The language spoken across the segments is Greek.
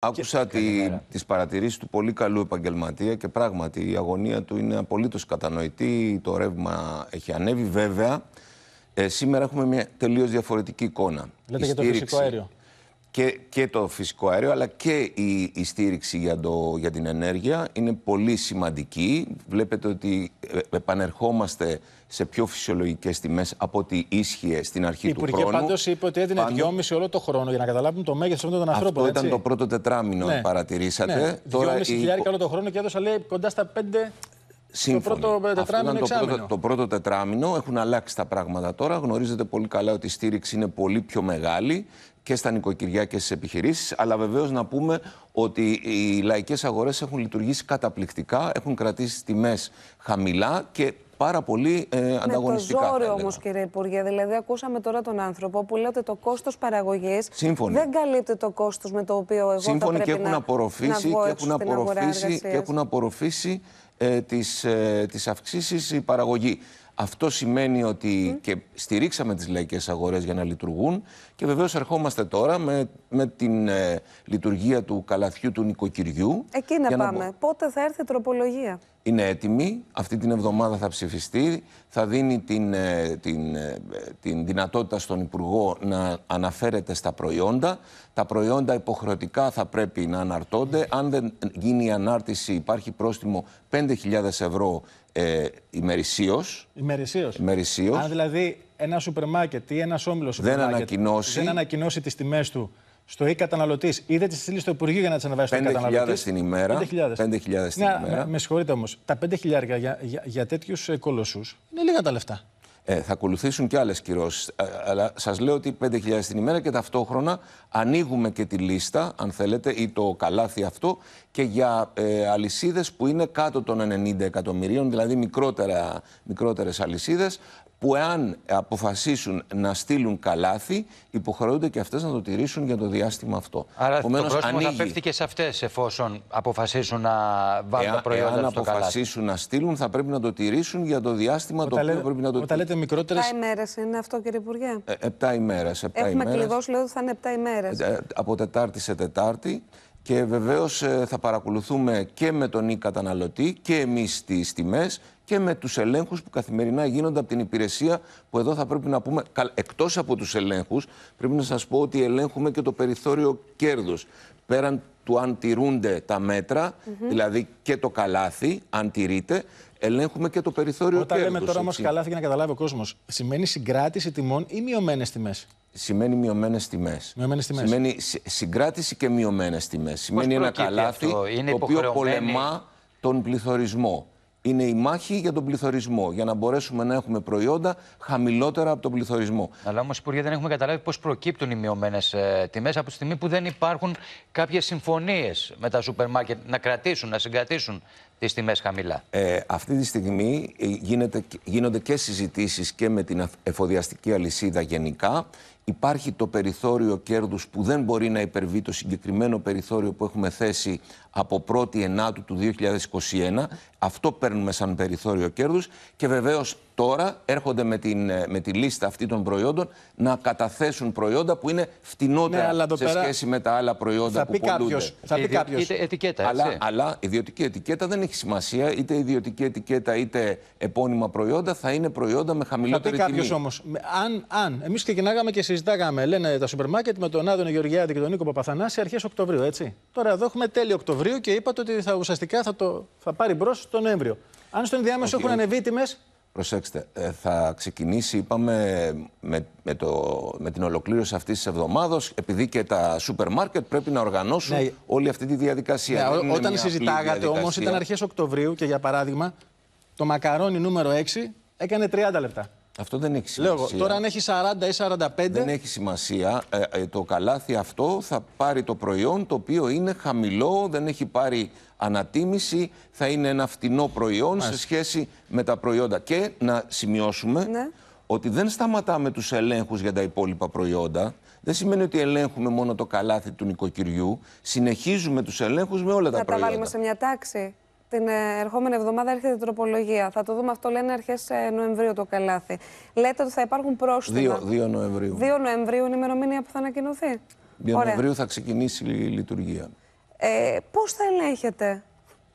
Άκουσα τη, τις παρατηρήσεις του πολύ καλού επαγγελματία και πράγματι η αγωνία του είναι απολύτως κατανοητή, το ρεύμα έχει ανέβει βέβαια. Ε, σήμερα έχουμε μια τελείως διαφορετική εικόνα. Λέτε για το φυσικό αέριο. Και, το φυσικό αέριο, αλλά και η, στήριξη για την ενέργεια είναι πολύ σημαντική. Βλέπετε ότι ε, επανερχόμαστε σε πιο φυσιολογικές τιμές από ό,τι ίσχυε στην αρχή του χρόνου. Η Υπουργή πάντως είπε ότι έδινε Πάντων... 2,5 όλο το χρόνο για να καταλάβουμε το μέγεθος των ανθρώπων. Αυτό έτσι. ήταν το πρώτο τετράμινο, ναι. παρατηρήσατε. Ναι. Τώρα 2,5 χιλιάρικα όλο το χρόνο και έδωσα λέει κοντά στα 5. Σύμφωνο. Το πρώτο τετράμινο, Αυτό το, το πρώτο τετράμινο. Έχουν αλλάξει τα πράγματα τώρα. Γνωρίζετε πολύ καλά ότι η στήριξη είναι πολύ πιο μεγάλη και στα νοικοκυριά και στις επιχειρήσεις. Αλλά βεβαίως να πούμε ότι οι λαϊκές αγορές έχουν λειτουργήσει καταπληκτικά, έχουν κρατήσει τιμές χαμηλά και πάρα πολύ ε, ανταγωνιστικά. Με το ζόρι όμω, κύριε Υπουργέ. Δηλαδή, ακούσαμε τώρα τον άνθρωπο που λέει το κόστος παραγωγής δεν καλύπτει το κόστος με το οποίο εγώ Σύμφωνοι θα πρέπει και έχουν να, απορροφήσει, έξω και, έχουν απορροφήσει και έχουν απορροφήσει τις, ε, τις αυξήσεις η παραγωγή. Αυτό σημαίνει ότι mm. και στηρίξαμε τις λαϊκές αγορές για να λειτουργούν και βεβαίως ερχόμαστε τώρα με, με την ε, λειτουργία του καλαθιού του νοικοκυριού. Εκεί να πάμε. Πότε θα έρθει η τροπολογία είναι έτοιμη. Αυτή την εβδομάδα θα ψηφιστεί. Θα δίνει την, ε, την, ε, την δυνατότητα στον Υπουργό να αναφέρεται στα προϊόντα. Τα προϊόντα υποχρεωτικά θα πρέπει να αναρτώνται. Αν δεν γίνει η ανάρτηση, υπάρχει πρόστιμο 5.000 ευρώ ε, Ημερησίως. Ημερησίως. Αν δηλαδή ένα σούπερ μάρκετ ή ένας όμιλος δεν ανακοινώσει, δεν ανακοινώσει τις τιμές του στο e-καταναλωτή. Είδε τη στείλεις στο Υπουργείο για να τις ανεβάσει στο καταναλωτη 5.000 την ημέρα. 5.000 την ημέρα. Με συγχωρείτε όμως, τα 5.000 για, για, για τέτοιους ε, κολοσσούς είναι λίγα τα λεφτά. Ε, θα ακολουθήσουν και άλλες κυρώσεις. Ε, αλλά σας λέω ότι 5.000 την ημέρα και ταυτόχρονα ανοίγουμε και τη λίστα, αν θέλετε, ή το καλάθι αυτό και για ε, αλυσίδες που είναι κάτω των 90 εκατομμυρίων, δηλαδή μικρότερες αλυσίδες, που εάν αποφασίσουν να στείλουν καλάθι, υποχρεούνται και αυτές να το τηρήσουν για το διάστημα αυτό. Άρα Επομένως, το πρόσφυγμα ανοίγει... θα πέφτει και σε αυτές εφόσον αποφασίσουν να βάλουν εάν, τα προϊόντα εάν στο καλάθι. αποφασίσουν να στείλουν θα πρέπει να το τηρήσουν για το διάστημα το οποίο πρέπει να το τηρήσουν. Τα λέτε μικρότερες... 7 ημέρες είναι αυτό κύριε Υπουργέ. Ε, 7 ημέρες. 7 Έχουμε ημέρες. κλειδώσει λέω ότι θα είναι 7 ημέρες. Ε, ε, από Τετάρτη σε Τετάρτη. Και βεβαίως ε, θα παρακολουθούμε και με τον ή καταναλωτή και εμείς τις τιμές και με τους ελέγχους που καθημερινά γίνονται από την υπηρεσία, που εδώ θα πρέπει να πούμε, Εκτός από τους ελέγχους, πρέπει να σας πω ότι ελέγχουμε και το περιθώριο κέρδους Πέραν του αν τηρούνται τα μέτρα, δηλαδή και το καλάθι, αν τηρείται, ελέγχουμε και το περιθώριο κέρδους. Όταν λέμε τώρα όμως καλάθι, για να καταλάβει ο κόσμος. σημαίνει συγκράτηση τιμών ή μειωμένες τιμές. Σημαίνει μειωμένες τιμές. Σημαίνει συγκράτηση και μειωμένες τιμές. Σημαίνει ένα καλάθι αυτό. το οποίο πολεμά τον πληθωρισμό είναι η μάχη για τον πληθωρισμό. Για να μπορέσουμε να έχουμε προϊόντα χαμηλότερα από τον πληθωρισμό. Αλλά όμως, Υπουργέ, δεν έχουμε καταλάβει πώς προκύπτουν οι μειωμένες ε, τιμές από τη στιγμή που δεν υπάρχουν κάποιες συμφωνίες με τα σούπερ μάρκετ να κρατήσουν, να συγκρατήσουν τις τιμές χαμηλά. Ε, αυτή τη στιγμή ε, γίνεται, γίνονται και συζητήσεις και με την εφοδιαστική αλυσίδα γενικά. Υπάρχει το περιθώριο κέρδους που δεν μπορεί να υπερβεί το συγκεκριμένο περιθώριο που έχουμε θέσει από 1η Ενάτου του 2021. Αυτό παίρνουμε σαν περιθώριο κέρδους και βεβαίως τώρα έρχονται με, την, ε, με τη λίστα αυτή των προϊόντων να καταθέσουν προϊόντα που είναι φτηνότερα ναι, σε πέρα... σχέση με τα άλλα προϊόντα που πει θα πει κάποιος. Είτε ετικέτα, αλλά, έτσι. αλλά ιδιωτική ετικέτα δεν έχει σημασία. Είτε ιδιωτική ετικέτα είτε επώνυμα προϊόντα θα είναι προϊόντα με χαμηλότερη τιμή. Θα πει κάποιο όμω. Αν, αν εμείς ξεκινάγαμε και συζητάγαμε, λένε τα σούπερ μάρκετ με τον Άδωνο Γεωργιάδη και τον Νίκο Παπαθανάση αρχές Οκτωβρίου, έτσι. Τώρα εδώ έχουμε τέλειο Οκτωβρίου. Οκτωβρίου και είπατε ότι θα, ουσιαστικά θα, το, θα πάρει μπρος τον Νοέμβριο. Αν στον ενδιάμεσο okay, έχουν okay. ανεβεί τιμές. Προσέξτε, ε, θα ξεκινήσει, είπαμε, με, με, το, με την ολοκλήρωση αυτής της εβδομάδα, επειδή και τα σούπερ μάρκετ πρέπει να οργανώσουν ναι. όλη αυτή τη διαδικασία. Ναι, όταν συζητάγατε όμως, ήταν αρχές Οκτωβρίου και για παράδειγμα, το μακαρόνι νούμερο 6 έκανε 30 λεπτά. Αυτό δεν έχει σημασία. Λέω, τώρα αν έχει 40 ή 45. Δεν έχει σημασία. Ε, ε, το καλάθι αυτό θα πάρει το προϊόν το οποίο είναι χαμηλό, δεν έχει πάρει ανατίμηση, θα είναι ένα φτηνό προϊόν σε σχέση με τα προϊόντα. Και να σημειώσουμε ναι. ότι δεν σταματάμε τους ελέγχους για τα υπόλοιπα προϊόντα. Δεν σημαίνει ότι ελέγχουμε μόνο το καλάθι του νοικοκυριού. Συνεχίζουμε τους ελέγχους με όλα τα, τα προϊόντα. Θα τα βάλουμε σε μια τάξη την ε, ερχόμενη εβδομάδα έρχεται η τροπολογία. Θα το δούμε αυτό, λένε, αρχές ε, Νοεμβρίου το καλάθι. Λέτε ότι θα υπάρχουν πρόστιμα. 2, Νοεμβρίου. 2 Νοεμβρίου είναι η ημερομηνία που θα ανακοινωθεί. 2 Νοεμβρίου θα ξεκινήσει η λειτουργία. Ε, Πώς θα ελέγχεται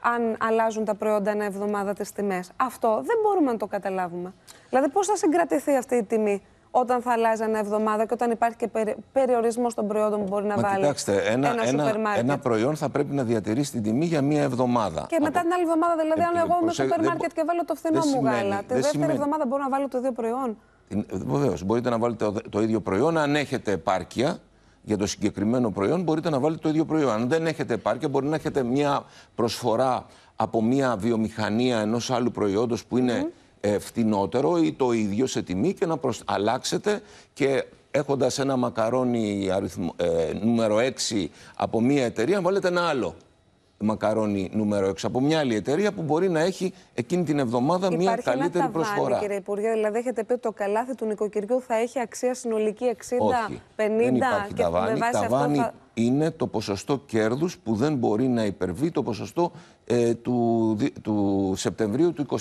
αν αλλάζουν τα προϊόντα ένα εβδομάδα τις τιμές, Αυτό δεν μπορούμε να το καταλάβουμε. Δηλαδή, πώς θα συγκρατηθεί αυτή η τιμή όταν θα αλλάζει ένα εβδομάδα και όταν υπάρχει και περιορισμός των προϊόντων που μπορεί να Μα βάλει. Κοιτάξτε, ένα, ένα, ένα, ένα προϊόν θα πρέπει να διατηρήσει την τιμή για μία εβδομάδα. Και μετά την άλλη εβδομάδα, δηλαδή, ε, αν ε, εγώ είμαι στο σούπερ μάρκετ και βάλω το φθηνό μου γάλα, τη δεύτερη εβδομάδα μπορώ να βάλω το δύο προϊόν. Ε, Βεβαίως, μπορείτε να βάλετε το, ίδιο προϊόν αν έχετε επάρκεια για το συγκεκριμένο προϊόν μπορείτε να βάλετε το ίδιο προϊόν. Αν δεν έχετε επάρκεια, μπορεί να έχετε μια προσφορά από μια βιομηχανία ενός άλλου προϊόντος που είναι φτηνότερο ή το ίδιο σε τιμή και να αλλάξετε και έχοντας ένα μακαρόνι αριθμο... Ε, νούμερο 6 από μία εταιρεία βάλετε ένα άλλο μακαρόνι νούμερο 6 από μια άλλη εταιρεία που μπορεί να έχει εκείνη την εβδομάδα Υπάρχει μια καλύτερη ταβάνι, προσφορά. εβδομαδα μια Υπουργέ, δηλαδή έχετε πει ότι το καλάθι του νοικοκυριού θα έχει αξία συνολική 60, Όχι, 50 δεν υπάρχει και ταβάνι. με βάση ταβάνι αυτό θα... είναι το ποσοστό κέρδους που δεν μπορεί να υπερβεί το ποσοστό ε, του, του Σεπτεμβρίου του 2021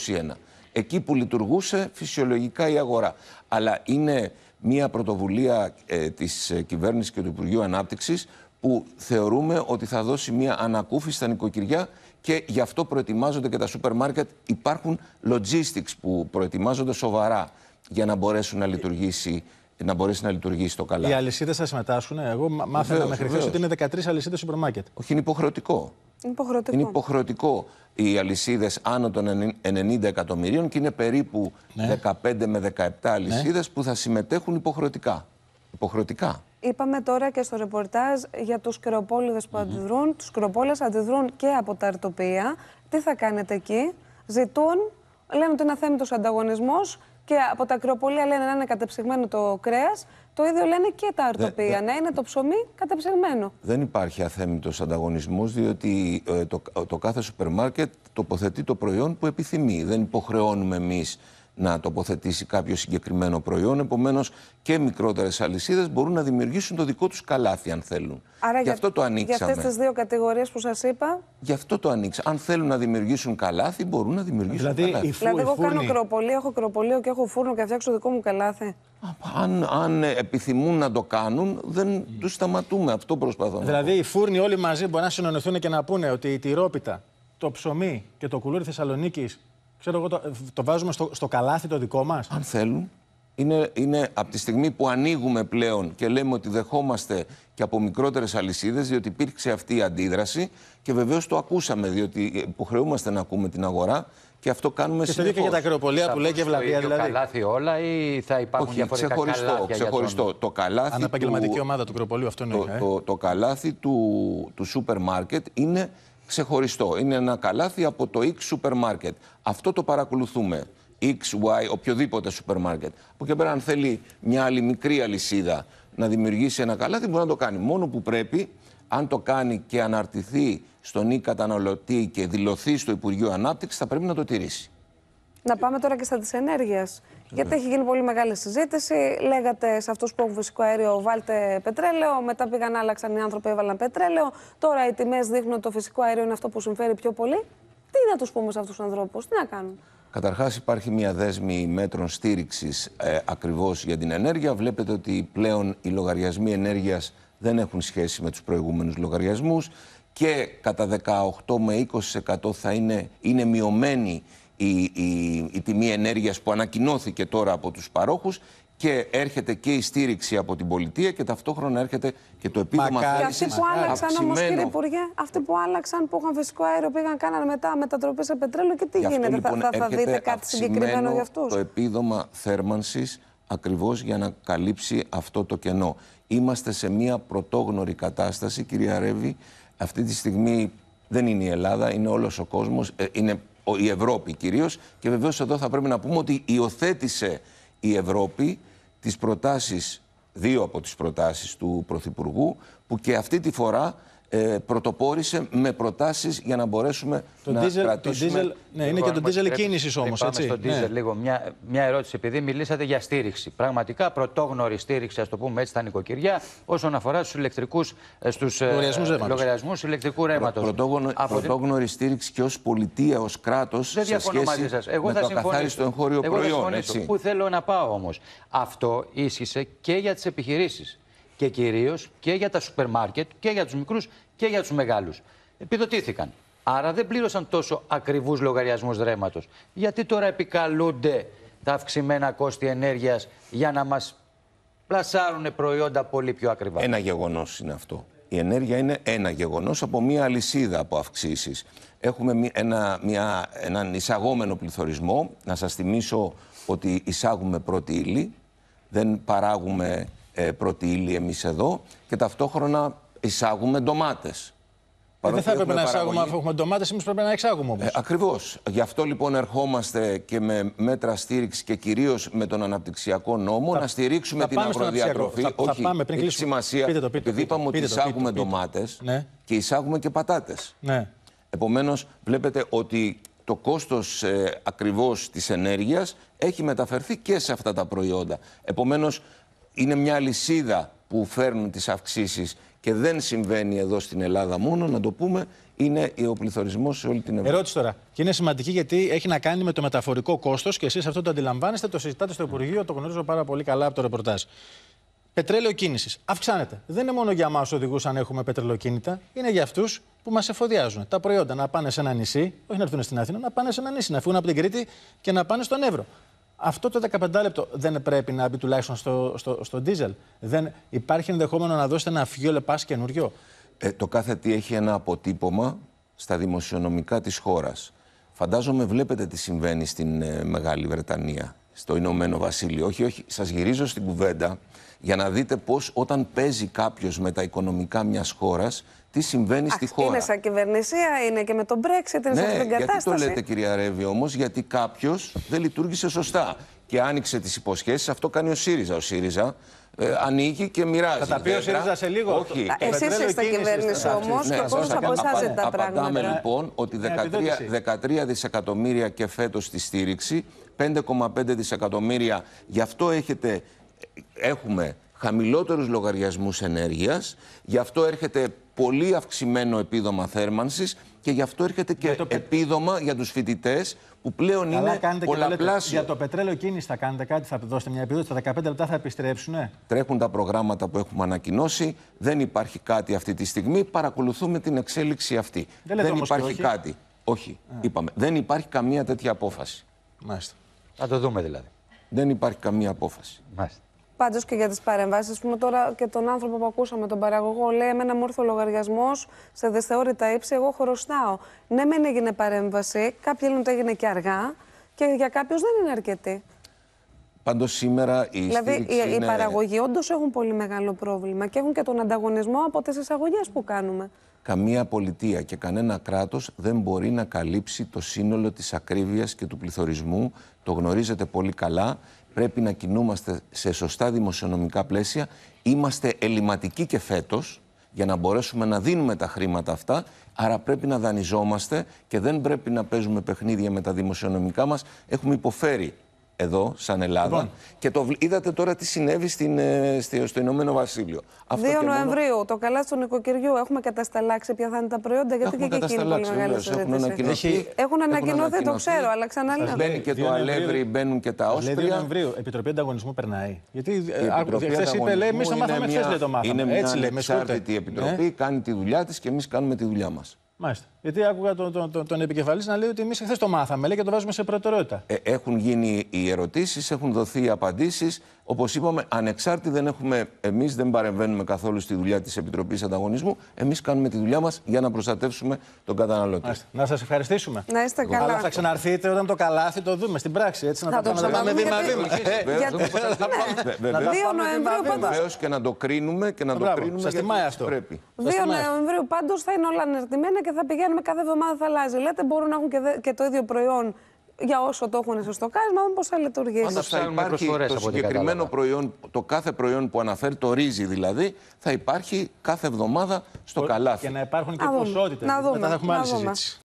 εκεί που λειτουργούσε φυσιολογικά η αγορά. Αλλά είναι μια πρωτοβουλία ε, της ε, κυβέρνησης και του Υπουργείου Ανάπτυξης που θεωρούμε ότι θα δώσει μια ανακούφιση στα νοικοκυριά και γι' αυτό προετοιμάζονται και τα σούπερ μάρκετ. Υπάρχουν logistics που προετοιμάζονται σοβαρά για να μπορέσουν να λειτουργήσει να μπορέσει να λειτουργήσει το καλά. Οι αλυσίδες θα συμμετάσχουν. Εγώ μάθαινα μέχρι χθες ότι είναι 13 αλυσίδες σούπερ μάρκετ. Όχι, είναι υποχρεωτικό. Είναι υποχρεωτικό. οι αλυσίδες άνω των 90 εκατομμυρίων και είναι περίπου 15 ναι. με 17 ναι. αλυσίδες που θα συμμετέχουν υποχρεωτικά. Υποχρεωτικά. Είπαμε τώρα και στο ρεπορτάζ για τους Κροπόλιδες που αντιδρούν. Τους κρεοπόλε αντιδρούν και από τα αρτοπία. Τι θα κάνετε εκεί. Ζητούν, λένε ότι είναι αθέμητος ανταγωνισμός και από τα ακροπολία λένε να είναι κατεψυγμένο το κρέας. Το ίδιο λένε και τα αρτοπία, να είναι το ψωμί κατεψυγμένο. Δεν υπάρχει αθέμητος ανταγωνισμός, διότι ε, το, το κάθε σούπερ μάρκετ τοποθετεί το προϊόν που επιθυμεί. Δεν υποχρεώνουμε εμείς να τοποθετήσει κάποιο συγκεκριμένο προϊόν. Επομένως και μικρότερες αλυσίδες μπορούν να δημιουργήσουν το δικό τους καλάθι, αν θέλουν. Άρα γι' για, αυτό το ανοίξαμε. Για αυτές τις δύο κατηγορίες που σας είπα. Γι' αυτό το ανοίξαμε. Αν θέλουν να δημιουργήσουν καλάθι, μπορούν να δημιουργήσουν δηλαδή, καλάθι. Φου, δηλαδή, εγώ φούρνη. κάνω κροπολί, έχω κροπολίο και έχω φούρνο και φτιάξω δικό μου καλάθι. Αν, αν επιθυμούν να το κάνουν, δεν τους σταματούμε. Αυτό προσπαθώ. Δηλαδή, οι φούρνοι όλοι μαζί μπορούν να συνονεθούν και να πούνε ότι η τυρόπιτα, το ψωμί και το κουλούρι Θεσσαλονίκης Ξέρω εγώ, το, ε, το βάζουμε στο, στο καλάθι το δικό μας. Αν θέλουν. Είναι, είναι από τη στιγμή που ανοίγουμε πλέον και λέμε ότι δεχόμαστε και από μικρότερες αλυσίδες, διότι υπήρξε αυτή η αντίδραση και βεβαίως το ακούσαμε, διότι υποχρεούμαστε ε, να ακούμε την αγορά και αυτό κάνουμε συνεχώ. Και το και τα κρεοπολία που λέει και βλαβεία δηλαδή. καλάθι όλα ή θα υπάρχουν Όχι, διαφορετικά ξεχωριστό, καλάθια ξεχωριστό. Το καλάθι Αν επαγγελματική ομάδα του κρεοπολίου, αυτό είναι. Το, το, ε? το, το καλάθι του, του σούπερ μάρκετ είναι ξεχωριστό. Είναι ένα καλάθι από το X supermarket Αυτό το παρακολουθούμε. X, Y, οποιοδήποτε σούπερ μάρκετ. Από εκεί πέρα, αν θέλει μια άλλη μικρή αλυσίδα να δημιουργήσει ένα καλάθι, μπορεί να το κάνει. Μόνο που πρέπει, αν το κάνει και αναρτηθεί στον ή καταναλωτή και δηλωθεί στο Υπουργείο Ανάπτυξης, θα πρέπει να το τηρήσει. Να πάμε τώρα και στα της ενέργειας. Γιατί έχει γίνει πολύ μεγάλη συζήτηση. Λέγατε σε αυτούς που έχουν φυσικό αέριο, βάλτε πετρέλαιο. Μετά πήγαν, άλλαξαν οι άνθρωποι, έβαλαν πετρέλαιο. Τώρα οι τιμές δείχνουν ότι το φυσικό αέριο είναι αυτό που συμφέρει πιο πολύ. Τι να τους πούμε σε αυτούς τους ανθρώπους, τι να κάνουν. Καταρχάς, υπάρχει μια δέσμη μέτρων στήριξης ε, ακριβώς για την ενέργεια. Βλέπετε ότι πλέον οι λογαριασμοί ενέργειας δεν έχουν σχέση με τους προηγούμενους λογαριασμούς και κατά 18 με 20% θα είναι, είναι μειωμένη η, η, η τιμή ενέργειας που ανακοινώθηκε τώρα από τους παρόχους και έρχεται και η στήριξη από την πολιτεία και ταυτόχρονα έρχεται και το επίδομα Και αυτοί που άλλαξαν όμως, κύριε Υπουργέ, αυτοί που άλλαξαν που είχαν φυσικό αέριο πήγαν, κάνανε μετά μετατροπή σε πετρέλαιο και τι γίνεται, θα, λοιπόν θα δείτε κάτι συγκεκριμένο για αυτούς. Το επίδομα θέρμανσης ακριβώς για να καλύψει αυτό το κενό. Είμαστε σε μια πρωτόγνωρη κατάσταση, κυρία Ρεύη. Αυτή τη στιγμή δεν είναι η Ελλάδα, είναι όλος ο κόσμος. Ε, είναι η Ευρώπη κυρίως και βεβαίως εδώ θα πρέπει να πούμε ότι υιοθέτησε η Ευρώπη τις προτάσεις, δύο από τις προτάσεις του Πρωθυπουργού που και αυτή τη φορά ε, πρωτοπόρησε με προτάσεις για να μπορέσουμε το να diesel, κρατήσουμε... ναι, είναι και το diesel κίνησης όμως, Να έτσι. Πάμε στο diesel ναι. λίγο. Μια, μια ερώτηση, επειδή μιλήσατε για στήριξη. Πραγματικά πρωτόγνωρη στήριξη, ας το πούμε έτσι, στα νοικοκυριά, όσον αφορά στους ηλεκτρικούς, ε, στους ε, λογαριασμούς ηλεκτρικού ρεύματο. Από... Πρωτόγνωρη στήριξη και ως πολιτεία, ως κράτος, Δεν σε σχέση μαζί σας. Εγώ με θα το ακαθάριστο προϊόν. Εγώ θα Πού θέλω να πάω όμως. Αυτό ίσχυσε και για τις επιχειρήσεις και κυρίως και για τα σούπερ μάρκετ και για τους μικρούς και για τους μεγάλους. Επιδοτήθηκαν. Άρα δεν πλήρωσαν τόσο ακριβούς λογαριασμούς ρέματος. Γιατί τώρα επικαλούνται τα αυξημένα κόστη ενέργειας για να μας πλασάρουν προϊόντα πολύ πιο ακριβά. Ένα γεγονός είναι αυτό. Η ενέργεια είναι ένα γεγονός από μία αλυσίδα από αυξήσεις. Έχουμε ένα, μια, έναν εχουμε μια πληθωρισμό. Να σας θυμίσω ότι εισάγουμε πρώτη ύλη, δεν παράγουμε ε, πρώτη ύλη εμείς εδώ και ταυτόχρονα εισάγουμε ντομάτες. Ε, δεν θα έπρεπε να εισάγουμε αφού έχουμε ντομάτες, εμείς πρέπει να εξάγουμε όμως. Ε, Ακριβώς. Γι' αυτό λοιπόν ερχόμαστε και με μέτρα στήριξης και κυρίως με τον αναπτυξιακό νόμο να στηρίξουμε την αγροδιατροφή. Θα, Όχι, θα πάμε πριν κλείσουμε. Σημασία, πείτε το, πείτε, επειδή είπαμε ότι εισάγουμε ντομάτες ναι. και εισάγουμε και πατάτες. Ναι. Επομένως, βλέπετε ότι το κόστος ε, τη τη έχει μεταφερθεί και σε αυτά τα προϊόντα. Επομένως, είναι μια λυσίδα που φέρνουν τις αυξήσεις και δεν συμβαίνει εδώ στην Ελλάδα μόνο, να το πούμε, είναι ο πληθωρισμός σε όλη την Ευρώπη. Ερώτηση τώρα. Και είναι σημαντική γιατί έχει να κάνει με το μεταφορικό κόστος και εσείς αυτό το αντιλαμβάνεστε, το συζητάτε στο Υπουργείο, το γνωρίζω πάρα πολύ καλά από το ρεπορτάζ. Πετρέλαιο κίνησης. Αυξάνεται. Δεν είναι μόνο για εμά οδηγούς, αν έχουμε πετρελοκίνητα, είναι για αυτούς που μας εφοδιάζουν. Τα προϊόντα να πάνε σε ένα νησί, όχι να έρθουν στην Αθήνα, να πάνε σε ένα νησί, να φύγουν από την Κρήτη και να πάνε στον Εύρο. Αυτό το 15 λεπτό δεν πρέπει να μπει τουλάχιστον στο, στο, στο ντίζελ. Δεν, υπάρχει ενδεχόμενο να δώσετε ένα φιόλε πας καινούριο. Ε, το κάθε τι έχει ένα αποτύπωμα στα δημοσιονομικά της χώρας. Φαντάζομαι βλέπετε τι συμβαίνει στην ε, Μεγάλη Βρετανία, στο Ηνωμένο Βασίλειο. Όχι, όχι, σας γυρίζω στην κουβέντα για να δείτε πώς όταν παίζει κάποιος με τα οικονομικά μιας χώρας τι συμβαίνει στη χώρα. Είναι σαν κυβερνησία, είναι και με τον Brexit, είναι ναι, σε αυτήν την κατάσταση. Γιατί το λέτε, κυρία Ρεύη, όμως, γιατί κάποιος δεν λειτουργήσε σωστά και άνοιξε τις υποσχέσεις. Αυτό κάνει ο ΣΥΡΙΖΑ. Ο ΣΥΡΙΖΑ ε, ανοίγει και μοιράζει. Θα τα πει ο ΣΥΡΙΖΑ σε λίγο. Όχι. Ε, Εσείς είστε κυβέρνηση όμως ναι, και πώ τα πράγματα. Απαντάμε λοιπόν ότι 13, ναι, 13 δισεκατομμύρια και φέτος στη στήριξη, 5,5 δισεκατομμύρια. Γι' αυτό έχετε, έχουμε χαμηλότερους λογαριασμούς ενέργειας, γι' αυτό έρχεται πολύ αυξημένο επίδομα θέρμανσης και γι' αυτό έρχεται και για επίδομα για τους φοιτητές που πλέον είναι πολλαπλάσιο. Για το πετρέλαιο κίνηση θα κάνετε κάτι, θα δώσετε μια επιδότηση, τα 15 λεπτά θα επιστρέψουν. Τρέχουν τα προγράμματα που έχουμε ανακοινώσει, δεν υπάρχει κάτι αυτή τη στιγμή, παρακολουθούμε την εξέλιξη αυτή. Δεν, υπάρχει κάτι. Όχι, είπαμε. Δεν υπάρχει καμία τέτοια απόφαση. Μάλιστα. Θα το δούμε δηλαδή. Δεν υπάρχει καμία απόφαση. Μάλιστα. Πάντως και για τις παρεμβάσεις, πούμε τώρα και τον άνθρωπο που ακούσαμε, τον παραγωγό, λέει: Εμένα μου ήρθε ο λογαριασμός σε δεσθεώρητα ύψη, εγώ χρωστάω. Ναι, μεν έγινε παρέμβαση, κάποιοι λένε ότι έγινε και αργά και για κάποιους δεν είναι αρκετή. Πάντως σήμερα η Δηλαδή οι, είναι... οι παραγωγοί όντως έχουν πολύ μεγάλο πρόβλημα και έχουν και τον ανταγωνισμό από τις εισαγωγές που κάνουμε. Καμία πολιτεία και κανένα κράτος δεν μπορεί να καλύψει το σύνολο της ακρίβειας και του πληθωρισμού. Το γνωρίζετε πολύ καλά πρέπει να κινούμαστε σε σωστά δημοσιονομικά πλαίσια. Είμαστε ελληματικοί και φέτος για να μπορέσουμε να δίνουμε τα χρήματα αυτά. Άρα πρέπει να δανειζόμαστε και δεν πρέπει να παίζουμε παιχνίδια με τα δημοσιονομικά μας. Έχουμε υποφέρει εδώ, σαν Ελλάδα. Λοιπόν. Και το είδατε τώρα τι συνέβη στην, ε, στο, στο Ηνωμένο Βασίλειο. Αυτό 2 Νοεμβρίου, το καλά του νοικοκυριού. Έχουμε κατασταλάξει ποια θα είναι τα προϊόντα, γιατί και εκεί είναι πολύ μεγάλη συζήτηση. Έχουν ανακοινωθεί, το ξέρω, αλλά ξανά λέω. Μπαίνει και το αλεύρι, μπαίνουν και τα όσπρια. 2 Νοεμβρίου, Επιτροπή Ανταγωνισμού περνάει. Γιατί ε, χθες είπε, λέει, εμεί μάθαμε, χθε δεν το μάθαμε. Είναι μια ανεξάρτητη επιτροπή, ναι. κάνει τη δουλειά της και εμείς κάνουμε τη δουλειά μας. Μάλιστα. Γιατί άκουγα τον, τον, τον, επικεφαλής να λέει ότι εμείς χθες το μάθαμε λέει, και το βάζουμε σε προτεραιότητα. Ε, έχουν γίνει οι ερωτήσεις, έχουν δοθεί οι απαντήσεις. Όπως είπαμε, ανεξάρτητα δεν έχουμε, εμείς δεν παρεμβαίνουμε καθόλου στη δουλειά της Επιτροπής Ανταγωνισμού. Εμείς κάνουμε τη δουλειά μας για να προστατεύσουμε τον καταναλωτή. Να σας ευχαριστήσουμε. Να είστε καλά. Αλλά θα ξαναρθείτε όταν το καλάθι το δούμε στην πράξη. Έτσι, να, να το, ξαναδούμε βήμα-βήμα. Ναι. Δύο Νοεμβρίου πάντως. Βεβαίως και να το κρίνουμε και να το κρίνουμε. Σα θυμάμαι αυτό. 2 Νοεμβρίου πάντως θα είναι όλα αναρτημένα και θα πηγαίνουμε κάθε εβδομάδα θα αλλάζει. Λέτε μπορούν να έχουν και το ίδιο προϊόν για όσο το έχουν στο στοκάρισμα, πώ θα λειτουργήσει. Όταν θα υπάρχει το συγκεκριμένο προϊόν, το κάθε προϊόν που αναφέρει, το ρύζι δηλαδή, θα υπάρχει κάθε εβδομάδα στο καλάθι. Και να υπάρχουν και ποσότητες. Να δούμε. Μετά θα έχουμε άλλη συζήτηση.